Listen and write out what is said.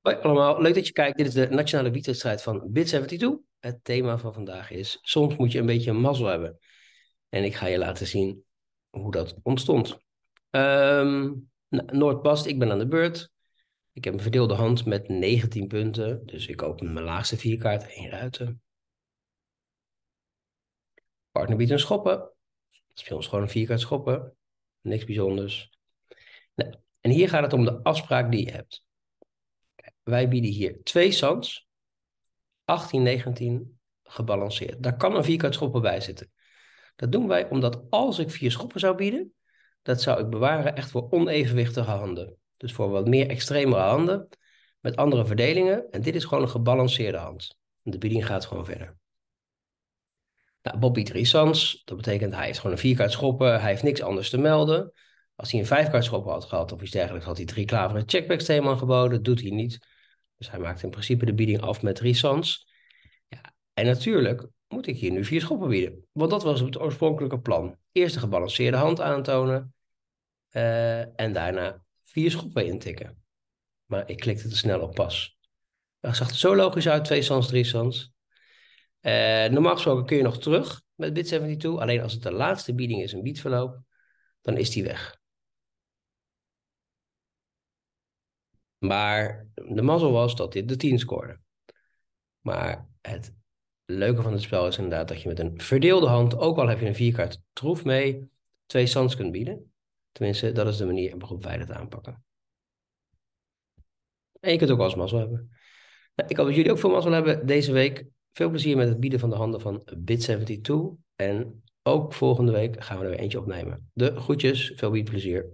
Hoi allemaal, leuk dat je kijkt. Dit is de Nationale Wietwedstrijd van Bit72. Het thema van vandaag is, soms moet je een beetje mazzel hebben. En ik ga je laten zien hoe dat ontstond. Um, ehm, nou, Noordpast, ik ben aan de beurt. Ik heb een verdeelde hand met 19 punten. Dus ik open mijn laagste vierkaart, en ruiten. Partner biedt een schoppen. Dat is ons gewoon een vierkaart schoppen. Niks bijzonders. Nou, en hier gaat het om de afspraak die je hebt. Wij bieden hier twee zands. 18, 19 gebalanceerd. Daar kan een vierkant schoppen bij zitten. Dat doen wij omdat als ik vier schoppen zou bieden, dat zou ik bewaren echt voor onevenwichtige handen. Dus voor wat meer extremere handen met andere verdelingen. En dit is gewoon een gebalanceerde hand. De bieding gaat gewoon verder. Nou, Bob biedt drie sans. Dat betekent hij heeft gewoon een vierkaart schoppen. Hij heeft niks anders te melden. Als hij een vijfkaart schoppen had gehad of iets dergelijks, had hij drie klaveren checkback steeman geboden. Doet hij niet. Dus hij maakt in principe de bieding af met sans, Ja, en natuurlijk moet ik hier nu vier schoppen bieden. Want dat was het oorspronkelijke plan. Eerst de gebalanceerde hand aantonen. Eh, en daarna vier schoppen intikken. Maar ik klikte te snel op pas. Dat zag er zo logisch uit, twee sans, drie sans. Uh, eh, normaal gesproken kun je nog terug met bid 72. Alleen als het de laatste bieding is in biedverloop, dan is die weg. Maar de mazzel was dat dit de 10 scoorde. Maar het leuke van het spel is inderdaad dat je met een verdeelde hand, ook al heb je een vierkaart troef mee, twee sans kunt bieden. Tenminste, dat is de manier waarop wij dat aanpakken. En je kunt ook als mazzel hebben. Nou, ik hoop dat jullie ook veel mazzel hebben deze week. Veel plezier met het bieden van de handen van Bit72. En ook volgende week gaan we er weer eentje opnemen. De groetjes, veel biedplezier.